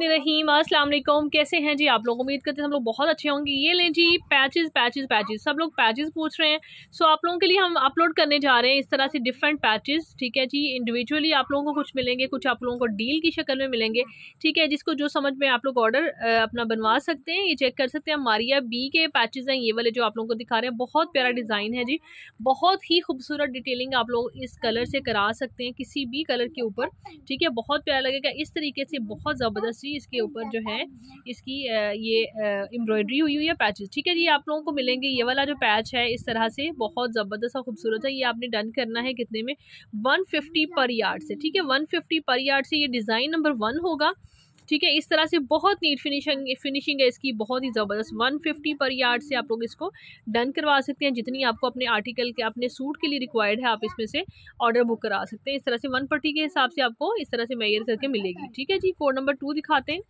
रहीम अस्सलाम वालेकुम कैसे हैं जी आप लोग उम्मीद करते हैं हम लोग बहुत अच्छे होंगे ये लें जी पैचेस पैचेस पैचेस सब लोग पैचेस पूछ रहे हैं सो आप लोगों के लिए हम अपलोड करने जा रहे हैं इस तरह से डिफरेंट पैचेस ठीक है जी इंडिविजुअली आप लोगों को कुछ मिलेंगे कुछ आप लोगों को डील की शक्ल में मिलेंगे ठीक है जिसको जो समझ में आप लोग ऑर्डर अपना बनवा सकते हैं ये चेक कर सकते हैं मारिया बी के पैचेज हैं ये वाले जो आप लोगों को दिखा रहे हैं बहुत प्यारा डिज़ाइन है जी बहुत ही खूबसूरत डिटेलिंग आप लोग इस कलर से करा सकते हैं किसी भी कलर के ऊपर ठीक है बहुत प्यारा लगेगा इस तरीके से बहुत ज़बरदस्त दूसरी इसके ऊपर जो है इसकी ये एम्ब्रॉयडरी हुई हुई है पैचेस ठीक है ये आप लोगों को मिलेंगे ये वाला जो पैच है इस तरह से बहुत ज़बरदस्त और खूबसूरत है ये आपने डन करना है कितने में वन फिफ्टी पर यार्ड से ठीक है वन फिफ्टी पर यार्ड से ये डिज़ाइन नंबर वन होगा ठीक है इस तरह से बहुत नीट फिनिशिंग फिनिशिंग है इसकी बहुत ही ज़बरदस्त वन फिफ्टी पर यार्ड से आप लोग इसको डन करवा सकते हैं जितनी आपको अपने आर्टिकल के अपने सूट के लिए रिक्वायर्ड है आप इसमें से ऑर्डर बुक करा सकते हैं इस तरह से वन पट्टी के हिसाब से आपको इस तरह से मैयर करके मिलेगी ठीक है जी कोड नंबर टू दिखाते हैं